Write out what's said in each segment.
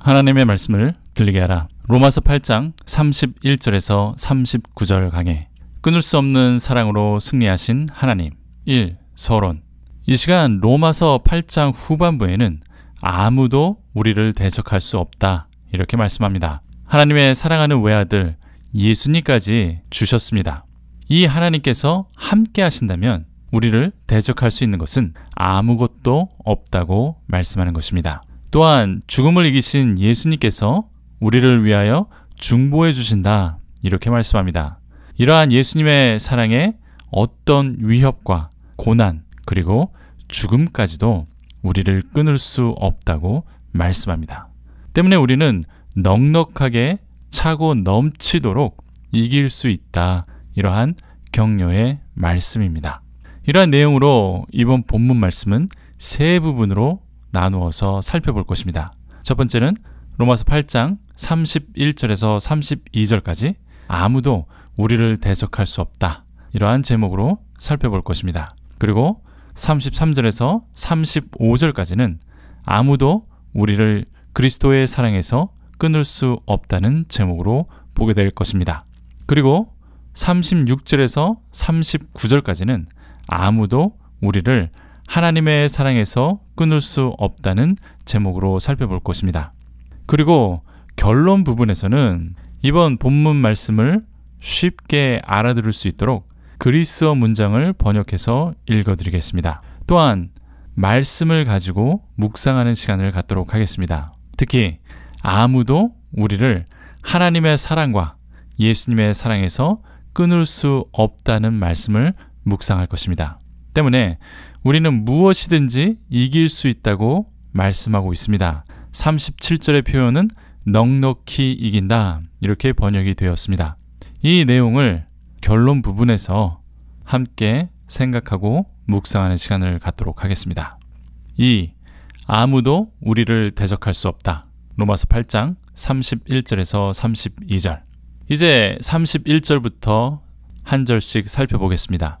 하나님의 말씀을 들리게 하라. 로마서 8장 31절에서 39절 강해. 끊을 수 없는 사랑으로 승리하신 하나님. 1. 서론. 이 시간 로마서 8장 후반부에는 아무도 우리를 대적할 수 없다. 이렇게 말씀합니다. 하나님의 사랑하는 외아들 예수님까지 주셨습니다. 이 하나님께서 함께 하신다면 우리를 대적할 수 있는 것은 아무것도 없다고 말씀하는 것입니다. 또한 죽음을 이기신 예수님께서 우리를 위하여 중보해 주신다. 이렇게 말씀합니다. 이러한 예수님의 사랑에 어떤 위협과 고난 그리고 죽음까지도 우리를 끊을 수 없다고 말씀합니다. 때문에 우리는 넉넉하게 차고 넘치도록 이길 수 있다. 이러한 격려의 말씀입니다. 이러한 내용으로 이번 본문 말씀은 세 부분으로 나누어서 살펴볼 것입니다. 첫 번째는 로마서 8장 31절에서 32절까지 아무도 우리를 대적할 수 없다. 이러한 제목으로 살펴볼 것입니다. 그리고 33절에서 35절까지는 아무도 우리를 그리스도의 사랑에서 끊을 수 없다는 제목으로 보게 될 것입니다. 그리고 36절에서 39절까지는 아무도 우리를 하나님의 사랑에서 끊을 수 없다는 제목으로 살펴볼 것입니다. 그리고 결론 부분에서는 이번 본문 말씀을 쉽게 알아들을 수 있도록 그리스어 문장을 번역해서 읽어드리겠습니다. 또한 말씀을 가지고 묵상하는 시간을 갖도록 하겠습니다. 특히 아무도 우리를 하나님의 사랑과 예수님의 사랑에서 끊을 수 없다는 말씀을 묵상할 것입니다. 때문에 우리는 무엇이든지 이길 수 있다고 말씀하고 있습니다. 37절의 표현은 넉넉히 이긴다. 이렇게 번역이 되었습니다. 이 내용을 결론 부분에서 함께 생각하고 묵상하는 시간을 갖도록 하겠습니다. 2. 아무도 우리를 대적할 수 없다. 로마서 8장 31절에서 32절. 이제 31절부터 한 절씩 살펴보겠습니다.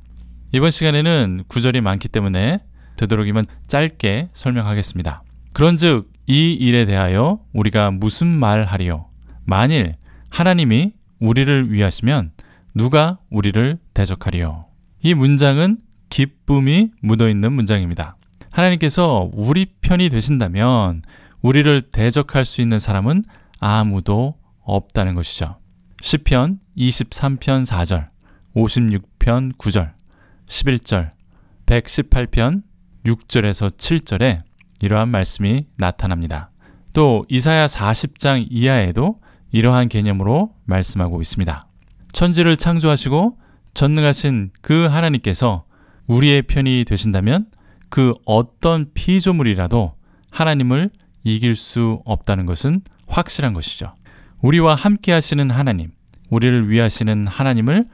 이번 시간에는 구절이 많기 때문에 되도록이면 짧게 설명하겠습니다. 그런즉 이 일에 대하여 우리가 무슨 말하리요? 만일 하나님이 우리를 위하시면 누가 우리를 대적하리요? 이 문장은 기쁨이 묻어있는 문장입니다. 하나님께서 우리 편이 되신다면 우리를 대적할 수 있는 사람은 아무도 없다는 것이죠. 1 0편 23편 4절, 56편 9절, 11절, 118편 6절에서 7절에 이러한 말씀이 나타납니다. 또 이사야 40장 이하에도 이러한 개념으로 말씀하고 있습니다. 천지를 창조하시고 전능하신 그 하나님께서 우리의 편이 되신다면 그 어떤 피조물이라도 하나님을 이길 수 없다는 것은 확실한 것이죠. 우리와 함께 하시는 하나님, 우리를 위하시는 하나님을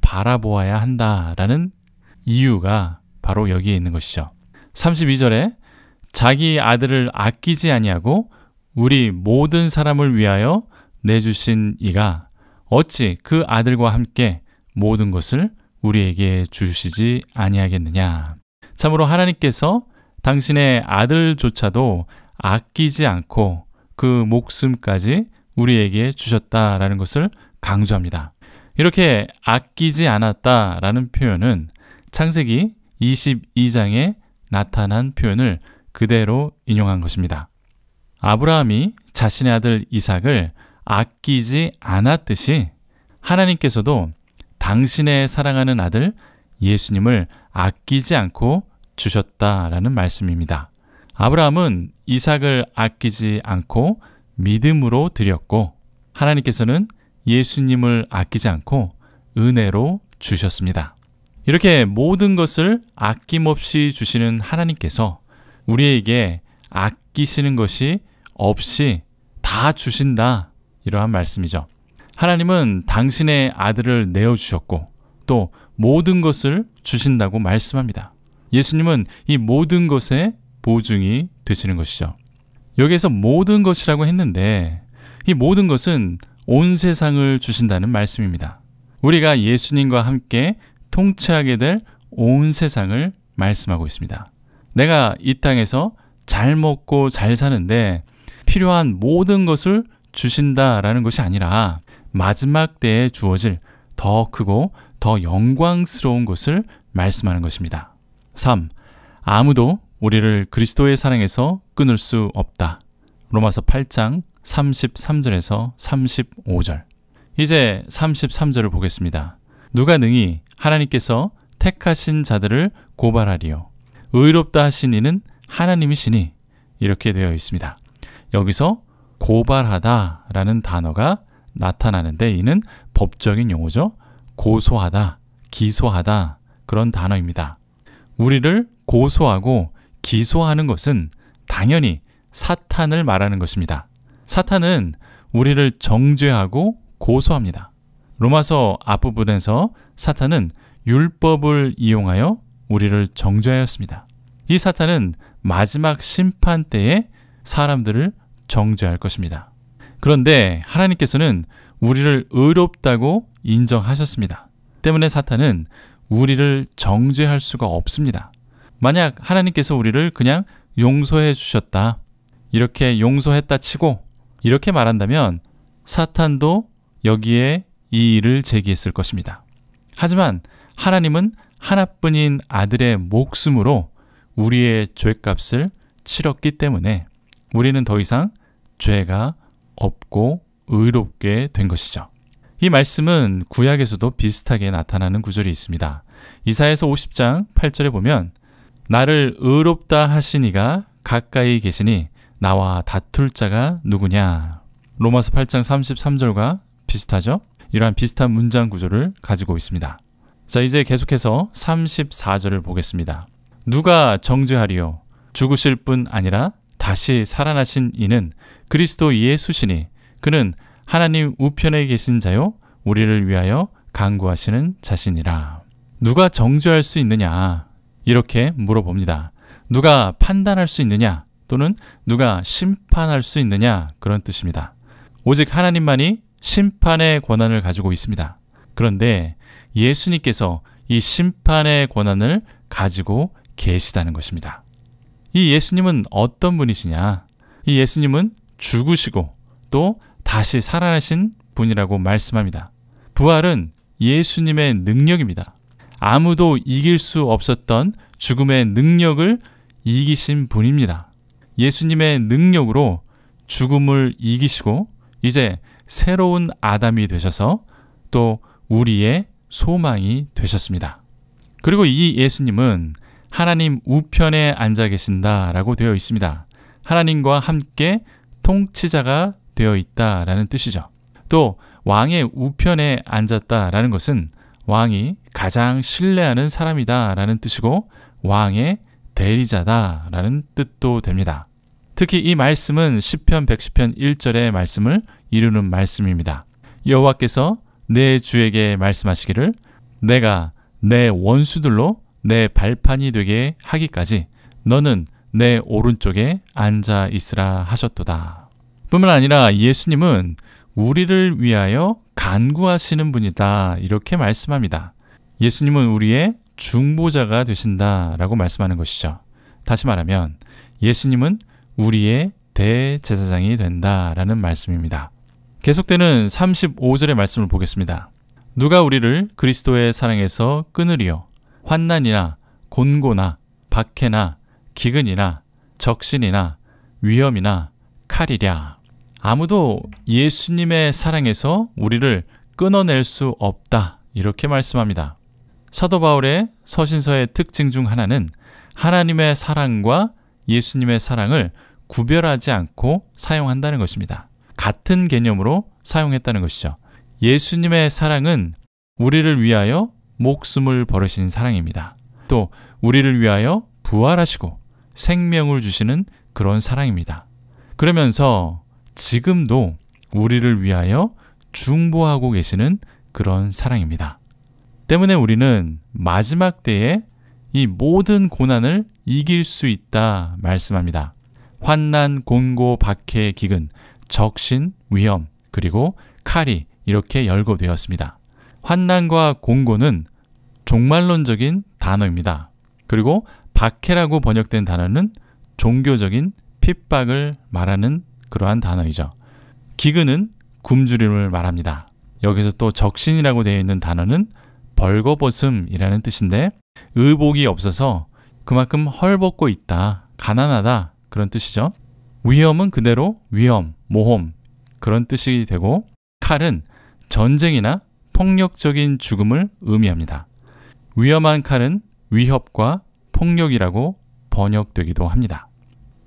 바라보아야 한다라는 이유가 바로 여기에 있는 것이죠. 32절에 자기 아들을 아끼지 아니하고 우리 모든 사람을 위하여 내주신 이가 어찌 그 아들과 함께 모든 것을 우리에게 주시지 아니하겠느냐. 참으로 하나님께서 당신의 아들조차도 아끼지 않고 그 목숨까지 우리에게 주셨다라는 것을 강조합니다. 이렇게 아끼지 않았다라는 표현은 창세기 22장에 나타난 표현을 그대로 인용한 것입니다. 아브라함이 자신의 아들 이삭을 아끼지 않았듯이 하나님께서도 당신의 사랑하는 아들 예수님을 아끼지 않고 주셨다라는 말씀입니다. 아브라함은 이삭을 아끼지 않고 믿음으로 드렸고 하나님께서는 예수님을 아끼지 않고 은혜로 주셨습니다. 이렇게 모든 것을 아낌없이 주시는 하나님께서 우리에게 아끼시는 것이 없이 다 주신다. 이러한 말씀이죠. 하나님은 당신의 아들을 내어주셨고 또 모든 것을 주신다고 말씀합니다. 예수님은 이 모든 것에 보증이 되시는 것이죠. 여기에서 모든 것이라고 했는데 이 모든 것은 온 세상을 주신다는 말씀입니다. 우리가 예수님과 함께 통치하게 될 온 세상을 말씀하고 있습니다. 내가 이 땅에서 잘 먹고 잘 사는데 필요한 모든 것을 주신다라는 것이 아니라 마지막 때에 주어질 더 크고 더 영광스러운 것을 말씀하는 것입니다. 3. 아무도 우리를 그리스도의 사랑에서 끊을 수 없다. 로마서 8장 33절에서 35절. 이제 33절을 보겠습니다. 누가 능히 하나님께서 택하신 자들을 고발하리요. 의롭다 하신 이는 하나님이시니 이렇게 되어 있습니다. 여기서 고발하다라는 단어가 나타나는데 이는 법적인 용어죠. 고소하다, 기소하다 그런 단어입니다. 우리를 고소하고 기소하는 것은 당연히 사탄을 말하는 것입니다. 사탄은 우리를 정죄하고 고소합니다. 로마서 앞부분에서 사탄은 율법을 이용하여 우리를 정죄하였습니다. 이 사탄은 마지막 심판 때에 사람들을 정죄할 것입니다. 그런데 하나님께서는 우리를 의롭다고 인정하셨습니다. 때문에 사탄은 우리를 정죄할 수가 없습니다. 만약 하나님께서 우리를 그냥 용서해 주셨다. 이렇게 용서했다 치고 이렇게 말한다면 사탄도 여기에 이 일을 제기했을 것입니다. 하지만 하나님은 하나뿐인 아들의 목숨으로 우리의 죄값을 치렀기 때문에 우리는 더 이상 죄가 없고 의롭게 된 것이죠. 이 말씀은 구약에서도 비슷하게 나타나는 구절이 있습니다. 이사에서 50장 8절에 보면 나를 의롭다 하시니가 가까이 계시니 나와 다툴 자가 누구냐 로마서 8장 33절과 비슷하죠? 이러한 비슷한 문장 구조를 가지고 있습니다. 자, 이제 계속해서 34절을 보겠습니다. 누가 정죄하리요? 죽으실 뿐 아니라 다시 살아나신 이는 그리스도 예수시니 그는 하나님 우편에 계신 자요 우리를 위하여 강구하시는 자신이라. 누가 정죄할 수 있느냐? 이렇게 물어봅니다. 누가 판단할 수 있느냐? 또는 누가 심판할 수 있느냐? 그런 뜻입니다. 오직 하나님만이 심판의 권한을 가지고 있습니다. 그런데 예수님께서 이 심판의 권한을 가지고 계시다는 것입니다. 이 예수님은 어떤 분이시냐? 이 예수님은 죽으시고 또 다시 살아나신 분이라고 말씀합니다. 부활은 예수님의 능력입니다. 아무도 이길 수 없었던 죽음의 능력을 이기신 분입니다. 예수님의 능력으로 죽음을 이기시고 이제 새로운 아담이 되셔서 또 우리의 소망이 되셨습니다. 그리고 이 예수님은 하나님 우편에 앉아 계신다라고 되어 있습니다. 하나님과 함께 통치자가 되어 있다라는 뜻이죠. 또 왕의 우편에 앉았다라는 것은 왕이 가장 신뢰하는 사람이다라는 뜻이고 왕의 대리자다라는 뜻도 됩니다. 특히 이 말씀은 1 0편 110편 1절의 말씀을 이루는 말씀입니다. 여호와께서 내 주에게 말씀하시기를 내가 내 원수들로 내 발판이 되게 하기까지 너는 내 오른쪽에 앉아 있으라 하셨도다. 뿐만 아니라 예수님은 우리를 위하여 간구하시는 분이다 이렇게 말씀합니다. 예수님은 우리의 중보자가 되신다라고 말씀하는 것이죠. 다시 말하면 예수님은 우리의 대제사장이 된다라는 말씀입니다. 계속되는 35절의 말씀을 보겠습니다. 누가 우리를 그리스도의 사랑에서 끊으리요? 환난이나 곤고나 박해나 기근이나 적신이나 위험이나 칼이랴. 아무도 예수님의 사랑에서 우리를 끊어낼 수 없다. 이렇게 말씀합니다. 사도 바울의 서신서의 특징 중 하나는 하나님의 사랑과 예수님의 사랑을 구별하지 않고 사용한다는 것입니다. 같은 개념으로 사용했다는 것이죠. 예수님의 사랑은 우리를 위하여 목숨을 버리신 사랑입니다. 또 우리를 위하여 부활하시고 생명을 주시는 그런 사랑입니다. 그러면서 지금도 우리를 위하여 중보하고 계시는 그런 사랑입니다. 때문에 우리는 마지막 때에 이 모든 고난을 이길 수 있다 말씀합니다. 환난, 곤고, 박해, 기근 적신, 위험, 그리고 칼이 이렇게 열거되었습니다. 환난과 공고는 종말론적인 단어입니다. 그리고 박해라고 번역된 단어는 종교적인 핍박을 말하는 그러한 단어이죠. 기근은 굶주림을 말합니다. 여기서 또 적신이라고 되어 있는 단어는 벌거벗음이라는 뜻인데 의복이 없어서 그만큼 헐벗고 있다, 가난하다 그런 뜻이죠. 위험은 그대로 위험, 모험 그런 뜻이 되고 칼은 전쟁이나 폭력적인 죽음을 의미합니다. 위험한 칼은 위협과 폭력이라고 번역되기도 합니다.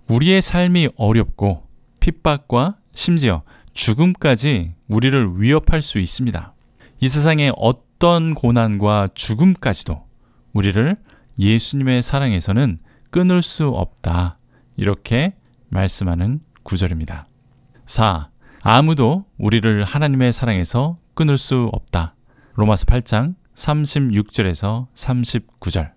우리의 삶이 어렵고 핍박과 심지어 죽음까지 우리를 위협할 수 있습니다. 이 세상의 어떤 고난과 죽음까지도 우리를 예수님의 사랑에서는 끊을 수 없다. 이렇게 말씀하는 구절입니다. 4. 아무도 우리를 하나님의 사랑에서 끊을 수 없다. 로마서 8장 36절에서 39절.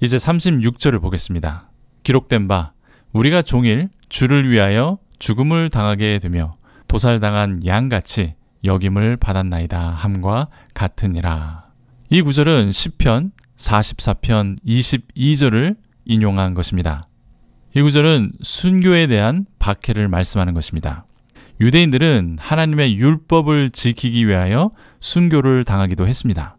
이제 36절을 보겠습니다. 기록된 바 우리가 종일 주를 위하여 죽음을 당하게 되며 도살당한 양같이 역임을 받았나이다 함과 같으니라. 이 구절은 시편 44편 22절을 인용한 것입니다. 이 구절은 순교에 대한 박해를 말씀하는 것입니다. 유대인들은 하나님의 율법을 지키기 위하여 순교를 당하기도 했습니다.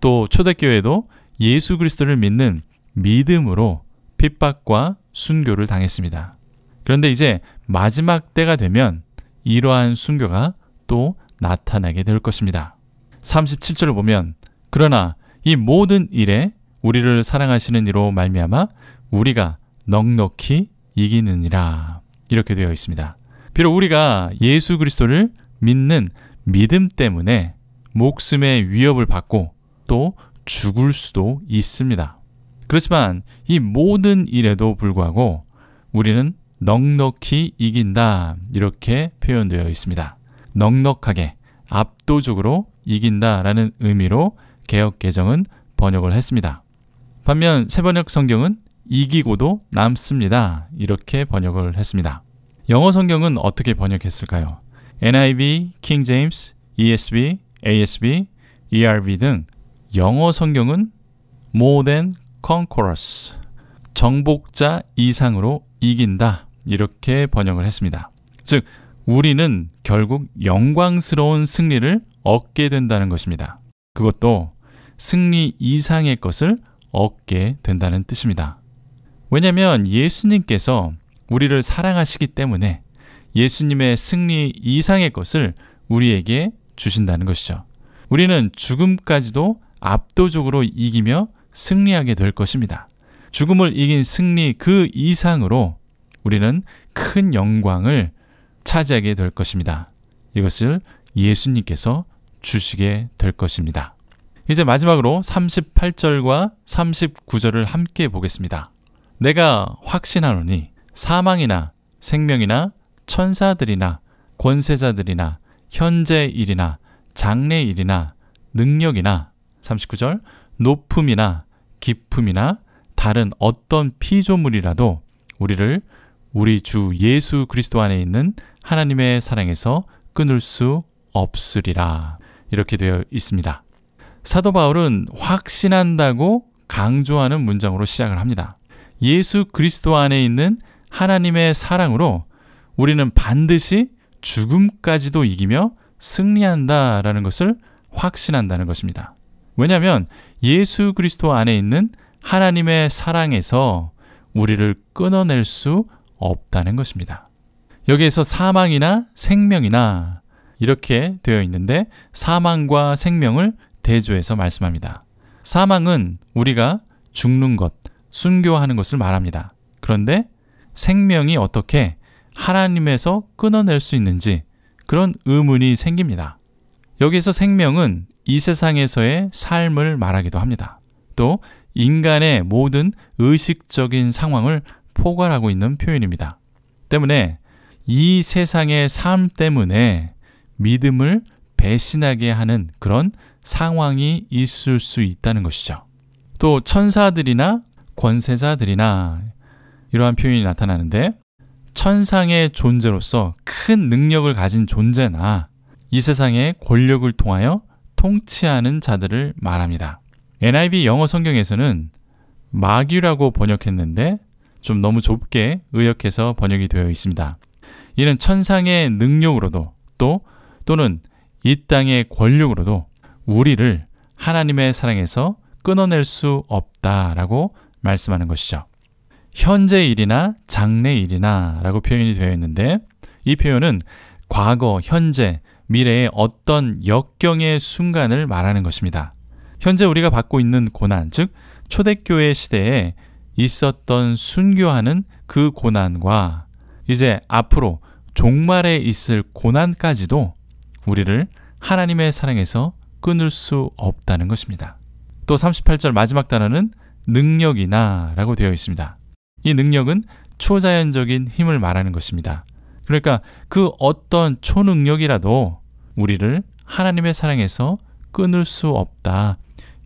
또 초대교회도 예수 그리스도를 믿는 믿음으로 핍박과 순교를 당했습니다. 그런데 이제 마지막 때가 되면 이러한 순교가 또 나타나게 될 것입니다. 37절을 보면 그러나 이 모든 일에 우리를 사랑하시는 이로 말미암아 우리가 넉넉히 이기느니라 이렇게 되어 있습니다. 비록 우리가 예수 그리스도를 믿는 믿음 때문에 목숨의 위협을 받고 또 죽을 수도 있습니다. 그렇지만 이 모든 일에도 불구하고 우리는 넉넉히 이긴다 이렇게 표현되어 있습니다. 넉넉하게 압도적으로 이긴다라는 의미로 개혁 개정은 번역을 했습니다. 반면 새번역 성경은 이기고도 남습니다. 이렇게 번역을 했습니다. 영어 성경은 어떻게 번역했을까요? NIV, King James, ESV, ASV, ERV 등 영어 성경은 more than conquerors 정복자 이상으로 이긴다 이렇게 번역을 했습니다. 즉 우리는 결국 영광스러운 승리를 얻게 된다는 것입니다. 그것도 승리 이상의 것을 얻게 된다는 뜻입니다. 왜냐하면 예수님께서 우리를 사랑하시기 때문에 예수님의 승리 이상의 것을 우리에게 주신다는 것이죠. 우리는 죽음까지도 압도적으로 이기며 승리하게 될 것입니다. 죽음을 이긴 승리 그 이상으로 우리는 큰 영광을 차지하게 될 것입니다. 이것을 예수님께서 주시게 될 것입니다. 이제 마지막으로 38절과 39절을 함께 보겠습니다. 내가 확신하노니 사망이나 생명이나 천사들이나 권세자들이나 현재 일이나 장래 일이나 능력이나 39절 높음이나 깊음이나 다른 어떤 피조물이라도 우리를 우리 주 예수 그리스도 안에 있는 하나님의 사랑에서 끊을 수 없으리라. 이렇게 되어 있습니다. 사도 바울은 확신한다고 강조하는 문장으로 시작을 합니다. 예수 그리스도 안에 있는 하나님의 사랑으로 우리는 반드시 죽음까지도 이기며 승리한다라는 것을 확신한다는 것입니다. 왜냐하면 예수 그리스도 안에 있는 하나님의 사랑에서 우리를 끊어낼 수 없다는 것입니다. 여기에서 사망이나 생명이나 이렇게 되어 있는데 사망과 생명을 대조해서 말씀합니다. 사망은 우리가 죽는 것, 순교하는 것을 말합니다. 그런데 생명이 어떻게 하나님에서 끊어낼 수 있는지 그런 의문이 생깁니다. 여기서 생명은 이 세상에서의 삶을 말하기도 합니다. 또 인간의 모든 의식적인 상황을 포괄하고 있는 표현입니다. 때문에 이 세상의 삶 때문에 믿음을 배신하게 하는 그런 상황이 있을 수 있다는 것이죠. 또 천사들이나 권세자들이나 이러한 표현이 나타나는데 천상의 존재로서 큰 능력을 가진 존재나 이 세상의 권력을 통하여 통치하는 자들을 말합니다. NIV 영어 성경에서는 마귀라고 번역했는데 좀 너무 좁게 의역해서 번역이 되어 있습니다. 이는 천상의 능력으로도 또 또는 이 땅의 권력으로도 우리를 하나님의 사랑에서 끊어낼 수 없다라고 말씀하는 것이죠. 현재 일이나 장래 일이나 라고 표현이 되어 있는데 이 표현은 과거, 현재, 미래의 어떤 역경의 순간을 말하는 것입니다. 현재 우리가 받고 있는 고난, 즉 초대교회 시대에 있었던 순교하는 그 고난과 이제 앞으로 종말에 있을 고난까지도 우리를 하나님의 사랑에서 끊을 수 없다는 것입니다. 또 38절 마지막 단어는 능력이나 라고 되어 있습니다. 이 능력은 초자연적인 힘을 말하는 것입니다. 그러니까 그 어떤 초능력이라도 우리를 하나님의 사랑에서 끊을 수 없다.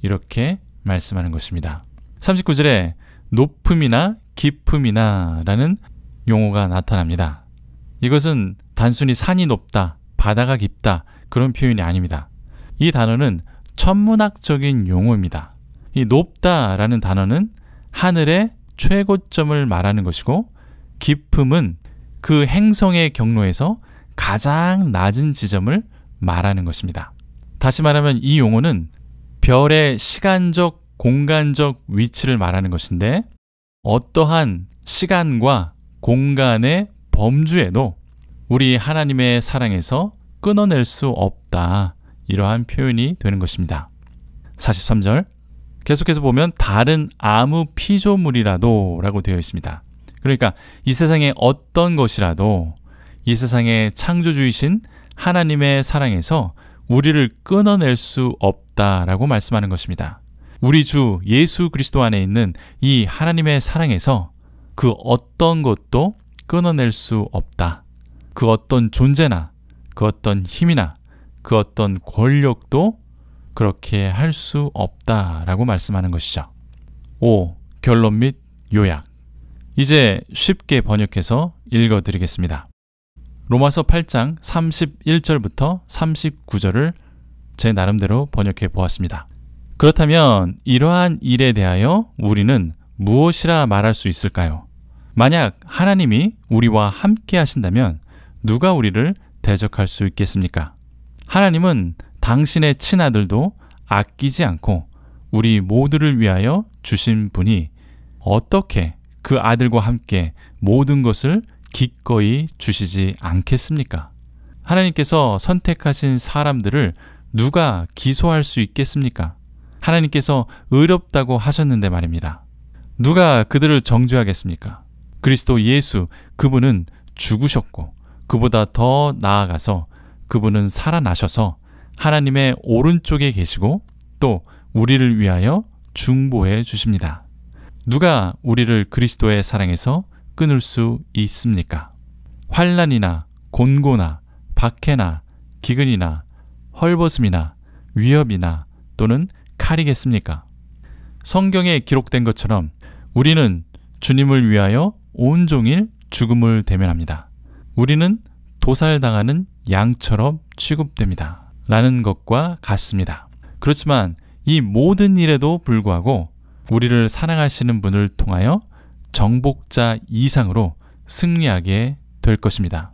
이렇게 말씀하는 것입니다. 39절에 높음이나 깊음이나 라는 용어가 나타납니다. 이것은 단순히 산이 높다, 바다가 깊다 그런 표현이 아닙니다. 이 단어는 천문학적인 용어입니다. 이 높다라는 단어는 하늘의 최고점을 말하는 것이고 기품은 그 행성의 경로에서 가장 낮은 지점을 말하는 것입니다. 다시 말하면 이 용어는 별의 시간적, 공간적 위치를 말하는 것인데 어떠한 시간과 공간의 범주에도 우리 하나님의 사랑에서 끊어낼 수 없다. 이러한 표현이 되는 것입니다. 43절 계속해서 보면 다른 아무 피조물이라도 라고 되어 있습니다. 그러니까 이 세상의 어떤 것이라도 이 세상의 창조주이신 하나님의 사랑에서 우리를 끊어낼 수 없다라고 말씀하는 것입니다. 우리 주 예수 그리스도 안에 있는 이 하나님의 사랑에서 그 어떤 것도 끊어낼 수 없다. 그 어떤 존재나 그 어떤 힘이나 그 어떤 권력도 그렇게 할 수 없다라고 말씀하는 것이죠. 5. 결론 및 요약. 이제 쉽게 번역해서 읽어 드리겠습니다. 로마서 8장 31절부터 39절을 제 나름대로 번역해 보았습니다. 그렇다면 이러한 일에 대하여 우리는 무엇이라 말할 수 있을까요? 만약 하나님이 우리와 함께 하신다면 누가 우리를 대적할 수 있겠습니까? 하나님은 당신의 친아들도 아끼지 않고 우리 모두를 위하여 주신 분이 어떻게 그 아들과 함께 모든 것을 기꺼이 주시지 않겠습니까? 하나님께서 선택하신 사람들을 누가 기소할 수 있겠습니까? 하나님께서 의롭다고 하셨는데 말입니다. 누가 그들을 정죄하겠습니까? 그리스도 예수 그분은 죽으셨고 그보다 더 나아가서 그분은 살아나셔서 하나님의 오른쪽에 계시고 또 우리를 위하여 중보해 주십니다. 누가 우리를 그리스도의 사랑에서 끊을 수 있습니까? 환란이나 곤고나 박해나 기근이나 헐벗음이나 위협이나 또는 칼이겠습니까? 성경에 기록된 것처럼 우리는 주님을 위하여 온종일 죽음을 대면합니다. 우리는 도살당하는 양처럼 취급됩니다. 라는 것과 같습니다. 그렇지만 이 모든 일에도 불구하고 우리를 사랑하시는 분을 통하여 정복자 이상으로 승리하게 될 것입니다.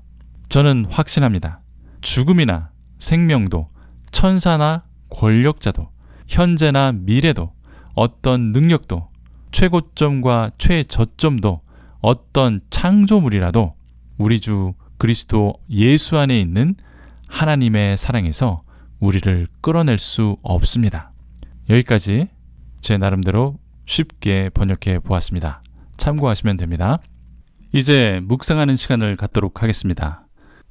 저는 확신합니다. 죽음이나 생명도 천사나 권력자도 현재나 미래도 어떤 능력도 최고점과 최저점도 어떤 창조물이라도 우리 주 그리스도 예수 안에 있는 하나님의 사랑에서 우리를 끌어낼 수 없습니다. 여기까지 제 나름대로 쉽게 번역해 보았습니다. 참고하시면 됩니다. 이제 묵상하는 시간을 갖도록 하겠습니다.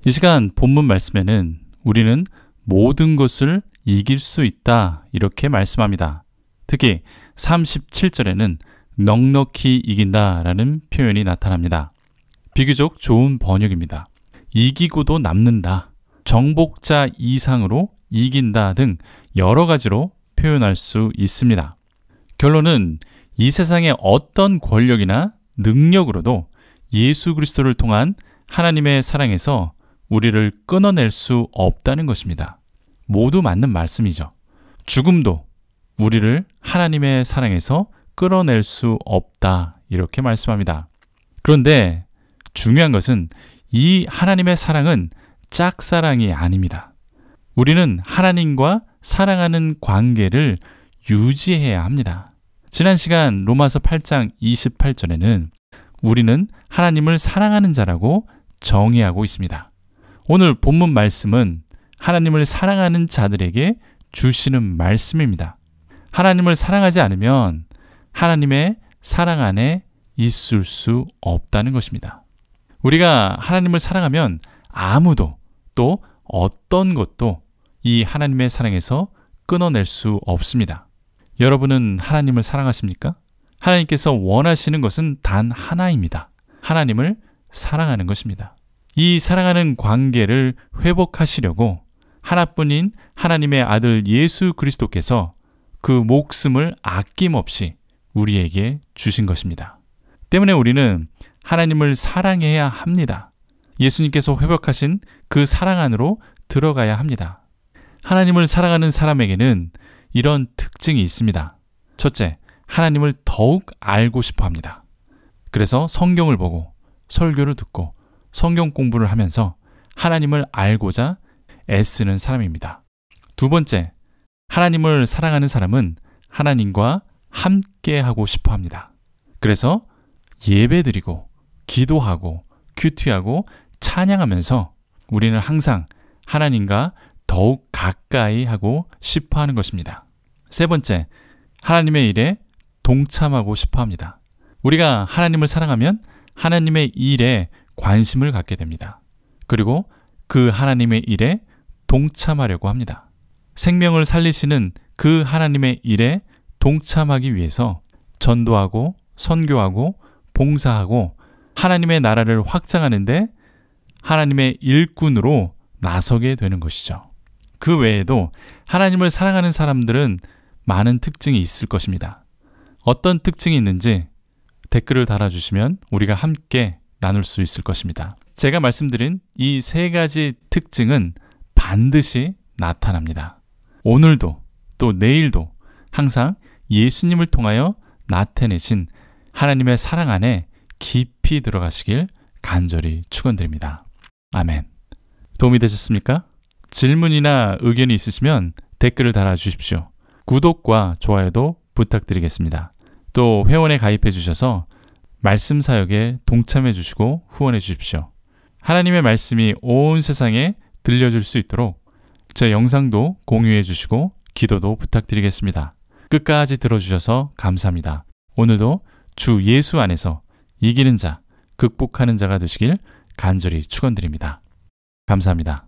이 시간 본문 말씀에는 우리는 모든 것을 이길 수 있다 이렇게 말씀합니다. 특히 37절에는 넉넉히 이긴다 라는 표현이 나타납니다. 비교적 좋은 번역입니다. 이기고도 남는다. 정복자 이상으로 이긴다 등 여러 가지로 표현할 수 있습니다. 결론은 이 세상의 어떤 권력이나 능력으로도 예수 그리스도를 통한 하나님의 사랑에서 우리를 끊어낼 수 없다는 것입니다. 모두 맞는 말씀이죠. 죽음도 우리를 하나님의 사랑에서 끌어낼 수 없다. 이렇게 말씀합니다. 그런데 중요한 것은 이 하나님의 사랑은 짝사랑이 아닙니다. 우리는 하나님과 사랑하는 관계를 유지해야 합니다. 지난 시간 로마서 8장 28절에는 우리는 하나님을 사랑하는 자라고 정의하고 있습니다. 오늘 본문 말씀은 하나님을 사랑하는 자들에게 주시는 말씀입니다. 하나님을 사랑하지 않으면 하나님의 사랑 안에 있을 수 없다는 것입니다. 우리가 하나님을 사랑하면 아무도 또 어떤 것도 이 하나님의 사랑에서 끊어낼 수 없습니다. 여러분은 하나님을 사랑하십니까? 하나님께서 원하시는 것은 단 하나입니다. 하나님을 사랑하는 것입니다. 이 사랑하는 관계를 회복하시려고 하나뿐인 하나님의 아들 예수 그리스도께서 그 목숨을 아낌없이 우리에게 주신 것입니다. 때문에 우리는 하나님을 사랑해야 합니다. 예수님께서 회복하신 그 사랑 안으로 들어가야 합니다. 하나님을 사랑하는 사람에게는 이런 특징이 있습니다. 첫째, 하나님을 더욱 알고 싶어 합니다. 그래서 성경을 보고, 설교를 듣고, 성경 공부를 하면서 하나님을 알고자 애쓰는 사람입니다. 두 번째, 하나님을 사랑하는 사람은 하나님과 함께 하고 싶어 합니다. 그래서 예배 드리고, 기도하고, 큐티하고, 찬양하면서 우리는 항상 하나님과 더욱 가까이 하고 싶어 하는 것입니다. 세 번째, 하나님의 일에 동참하고 싶어 합니다. 우리가 하나님을 사랑하면 하나님의 일에 관심을 갖게 됩니다. 그리고 그 하나님의 일에 동참하려고 합니다. 생명을 살리시는 그 하나님의 일에 동참하기 위해서 전도하고 선교하고 봉사하고 하나님의 나라를 확장하는데 하나님의 일꾼으로 나서게 되는 것이죠. 그 외에도 하나님을 사랑하는 사람들은 많은 특징이 있을 것입니다. 어떤 특징이 있는지 댓글을 달아주시면 우리가 함께 나눌 수 있을 것입니다. 제가 말씀드린 이 세 가지 특징은 반드시 나타납니다. 오늘도 또 내일도 항상 예수님을 통하여 나타내신 하나님의 사랑 안에 깊이 들어가시길 간절히 축원드립니다. 아멘. 도움이 되셨습니까? 질문이나 의견이 있으시면 댓글을 달아주십시오. 구독과 좋아요도 부탁드리겠습니다. 또 회원에 가입해 주셔서 말씀 사역에 동참해 주시고 후원해 주십시오. 하나님의 말씀이 온 세상에 들려줄 수 있도록 제 영상도 공유해 주시고 기도도 부탁드리겠습니다. 끝까지 들어주셔서 감사합니다. 오늘도 주 예수 안에서 이기는 자, 극복하는 자가 되시길 간절히 축원드립니다. 감사합니다.